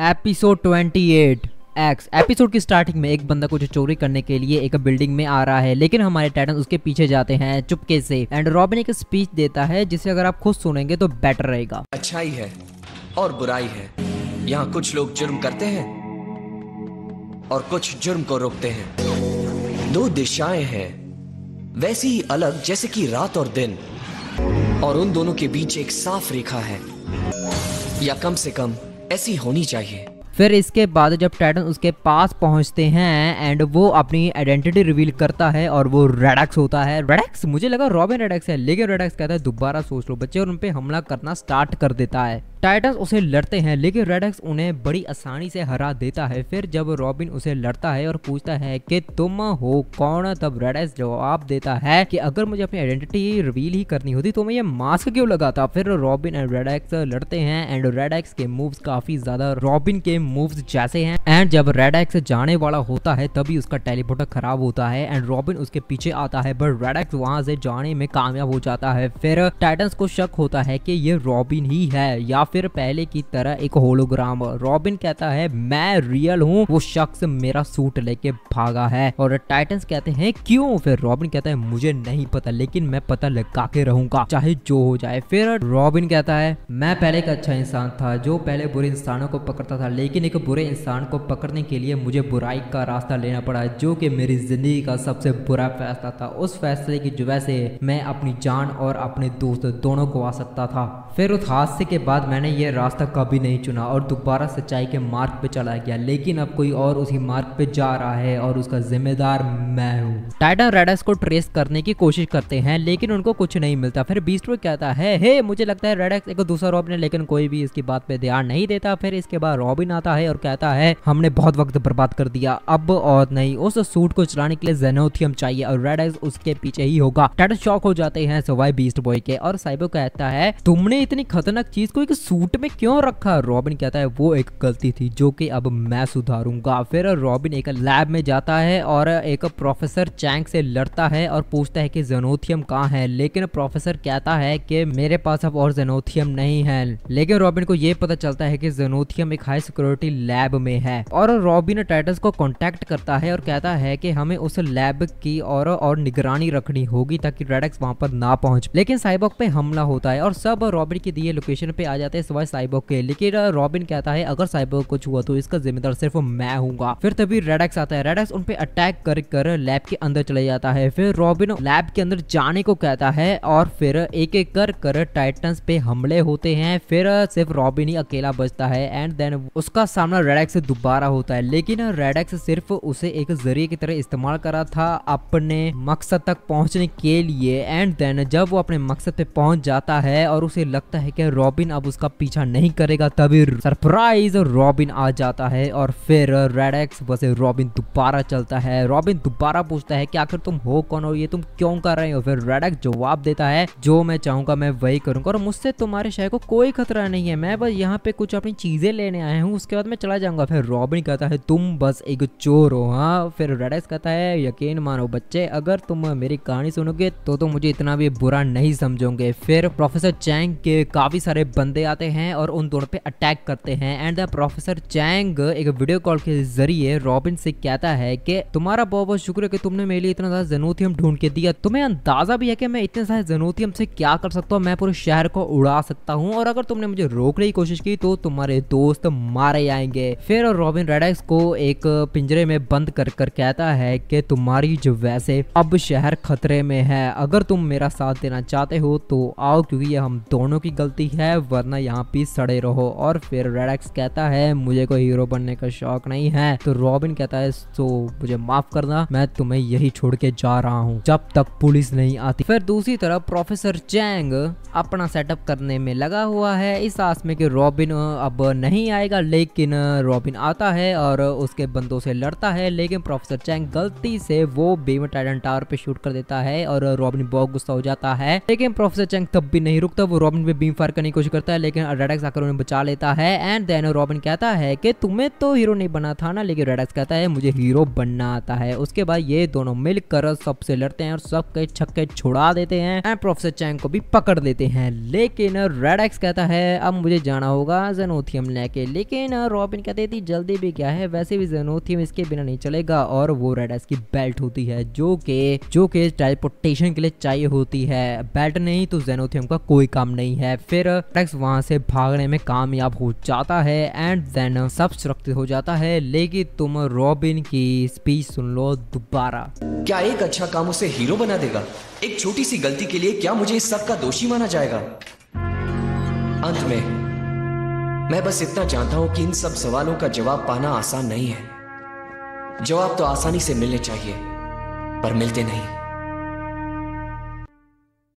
episode 28 एक्स episode की starting में एक बंदा कुछ चोरी करने के लिए एक बिल्डिंग में आ रहा है लेकिन हमारे टाइटन उसके पीछे जाते हैं चुपके से एंड रॉबिन एक स्पीच देता है जिसे अगर आप खुद सुनेंगे तो बेटर रहेगा अच्छाई है और बुराई है यहाँ कुछ लोग जुर्म करते हैं और कुछ जुर्म को रोकते हैं दो दिशाएं हैं वैसी ही अलग जैसे कि रात और दिन और उन दोनों के बीच एक साफ रेखा है या कम से कम ऐसी होनी चाहिए फिर इसके बाद जब टाइटन उसके पास पहुंचते हैं एंड वो अपनी आइडेंटिटी रिवील करता है और वो रेडक्स होता है रेडक्स मुझे लगा रॉबिन रेडक्स है लेकिन रेडक्स कहता है दोबारा सोच लो बच्चे और उन पर हमला करना स्टार्ट कर देता है टाइटस उसे लड़ते हैं लेकिन रेडक्स उन्हें बड़ी आसानी से हरा देता है फिर जब रॉबिन उसे लड़ता है और पूछता है कि तुम हो कौन तब रेडक्स जवाब देता है कि अगर मुझे अपनी आइडेंटिटी रिवील ही करनी होती तो मैं ये मास्क क्यों लगाता फिर रॉबिन एंड रेडक्स लड़ते हैं एंड रेडक्स के मूव्स काफी ज्यादा रॉबिन के मूव्स जैसे हैं एंड जब रेडक्स जाने वाला होता है तभी उसका टेलीपोर्टर खराब होता है एंड रॉबिन उसके पीछे आता है बट रेडक्स वहां से जाने में कामयाब हो जाता है फिर टाइटन्स को शक होता है कि ये रॉबिन ही है या फिर पहले की तरह एक होलोग्राम रॉबिन कहता है मैं रियल हूँ वो शख्स मेरा सूट लेके भागा है और टाइटन्स कहते हैं क्यों फिर रॉबिन कहता है मुझे नहीं पता लेकिन मैं पता लगा के रहूंगा चाहे जो हो जाए फिर रॉबिन कहता है मैं पहले एक अच्छा इंसान था जो पहले बुरे इंसानों को पकड़ता था लेकिन एक बुरे इंसान को पकड़ने के लिए मुझे बुराई का रास्ता लेना पड़ा जो कि मेरी जिंदगी का सबसे बुरा फैसला था उस फैसले की वजह से मैं अपनी जान और अपने दोस्त दोनों को आ सकता था फिर उस हादसे के बाद मैंने मैंने ये रास्ता कभी नहीं चुना और दोबारा सच्चाई के मार्ग पे चला गया लेकिन अब कोई और उसी मार्ग पे जा रहा है और उसका जिम्मेदार मैं हूँ टाइटन रेडस को ट्रेस करने की कोशिश करते हैं लेकिन उनको कुछ नहीं मिलता फिर बीस्ट्रो कहता है हे मुझे लगता है रेडक्स एक दूसरा रॉबिन है लेकिन कोई भी इसकी बात पे ध्यान नहीं देता फिर इसके बाद रॉबिन आता है और कहता है हमने बहुत वक्त बर्बाद कर दिया अब और नहीं उस सूट को चलाने के लिए जेनोथियम चाहिए और रेडक्स उसके पीछे ही होगा टाइटन शॉक हो जाते हैं सवाई बीस्ट बॉय के और साइबो कहता है तुमने इतनी खतरनाक चीज को एक सूट में क्यों रखा रॉबिन कहता है वो एक गलती थी जो कि अब मैं सुधारूंगा फिर रॉबिन एक लैब में जाता है और एक प्रोफेसर चैंग से लड़ता है और पूछता है कि जेनोथियम कहाँ है लेकिन प्रोफेसर कहता है कि मेरे पास अब और जेनोथियम नहीं है लेकिन रॉबिन को ये पता चलता है कि जेनोथियम एक हाई सिक्योरिटी लैब में है और रॉबिन टाइटस को कॉन्टेक्ट करता है और कहता है कि हमें उस लैब की और और निगरानी रखनी होगी ताकि रेडक्स वहां पर ना पहुंच लेकिन साइबॉक पे हमला होता है और सब रॉबिन की दिए लोकेशन पे आ जाते इस सिवाय साइबोग के लेकिन रॉबिन कहता है अगर साइबोग कुछ हुआ तो इसका जिम्मेदार सिर्फ मैं हूँगा फिर तभी रेडक्स आता है रेडक्स उनपे अटैक कर कर लैब के अंदर चले जाता है फिर रॉबिन लैब के अंदर जाने को कहता है और फिर एक एक कर कर टाइटन पे हमले होते हैं फिर सिर्फ रॉबिन ही अकेला बचता है एंड देन उसका सामना रेडक्स दोबारा होता है लेकिन रेडक्स सिर्फ उसे एक जरिए की तरह इस्तेमाल करा था अपने मकसद तक पहुंचने के लिए एंड देन जब वो अपने मकसद पे पहुंच जाता है और उसे लगता है कि रॉबिन अब उसका उसका पीछा नहीं करेगा तभी सरप्राइज रॉबिन आ जाता है और फिर रेड एक्स बसे रॉबिन दोबारा चलता है रॉबिन दोबारा पूछता है कि आखिर तुम हो कौन और ये तुम क्यों कर रहे हो फिर रेड एक्स जवाब देता है जो मैं चाहूंगा मैं वही करूंगा और मुझसे तुम्हारे शहर को कोई खतरा नहीं है मैं बस यहाँ पे कुछ अपनी चीजें लेने आया हूँ उसके बाद मैं चला जाऊंगा फिर रॉबिन कहता है तुम बस एक चोर हो हाँ फिर रेड एक्स कहता है यकीन मानो बच्चे अगर तुम मेरी कहानी सुनोगे तो तुम मुझे इतना भी बुरा नहीं समझोगे फिर प्रोफेसर चैंग के काफी सारे बंदे जाते हैं और उन दोनों पे अटैक करते हैं एंड द प्रोफेसर चैंग एक वीडियो कॉल के जरिए रॉबिन से कहता है कि तुम्हारा बहुत बहुत शुक्र है कि तुमने मेरे लिए इतना ज्यादा जनोथियम ढूंढ के दिया तुम्हें अंदाजा भी है कि मैं इतने सारे जनोथियम से क्या कर सकता हूँ मैं पूरे शहर को उड़ा सकता हूँ और अगर तुमने मुझे रोकने की कोशिश की तो तुम्हारे दोस्त मारे जाएंगे फिर रॉबिन रेडेक्स को एक पिंजरे में बंद कर कर कहता है कि तुम्हारी जो वैसे अब शहर खतरे में है अगर तुम मेरा साथ देना चाहते हो तो आओ क्योंकि ये हम दोनों की गलती है वरना यहाँ पे सड़े रहो और फिर रेडेक्स कहता है मुझे कोई हीरो बनने का शौक नहीं है तो रॉबिन कहता है तो मुझे माफ करना मैं तुम्हें यही छोड़ के जा रहा हूँ जब तक पुलिस नहीं आती फिर दूसरी तरफ प्रोफेसर चैंग अपना सेटअप करने में लगा हुआ है इस आस में कि रॉबिन अब नहीं आएगा लेकिन रॉबिन आता है और उसके बंदों से लड़ता है लेकिन प्रोफेसर चैंग गलती से वो बीम टाइडन टावर पे शूट कर देता है और रॉबिन बहुत गुस्सा हो जाता है लेकिन प्रोफेसर चैंग तब भी नहीं रुकता वो रॉबिन पे बीम फायर करने की कोशिश करता है लेकिन रेडक्स आकर उन्हें बचा लेता है एंड देन रॉबिन कहता है कि तुम्हें तो हीरो नहीं बना था ना लेकिन रेडक्स कहता है मुझे हीरो बनना आता है उसके बाद ये दोनों मिलकर सबसे लड़ते हैं और सबके छक्के छुड़ा देते हैं एंड प्रोफेसर चैंग को भी पकड़ देते हैं लेकिन रेडक्स कहता है अब मुझे जाना होगा जेनोथियम लेके लेकिन रॉबिन कहते थी जल्दी भी क्या है वैसे भी जेनोथियम इसके बिना नहीं चलेगा और वो रेडक्स की बेल्ट होती है जो के जो के टेलीपोर्टेशन के लिए चाहिए होती है बेल्ट नहीं तो जेनोथियम का कोई काम नहीं है फिर रेडक्स वहां वहां से भागने में कामयाब हो जाता है एंड देन सब सुरक्षित हो जाता है लेकिन तुम रॉबिन की स्पीच सुन लो दोबारा क्या एक अच्छा काम उसे हीरो बना देगा एक छोटी सी गलती के लिए क्या मुझे इस सब का दोषी माना जाएगा अंत में मैं बस इतना जानता हूं कि इन सब सवालों का जवाब पाना आसान नहीं है जवाब तो आसानी से मिलने चाहिए पर मिलते नहीं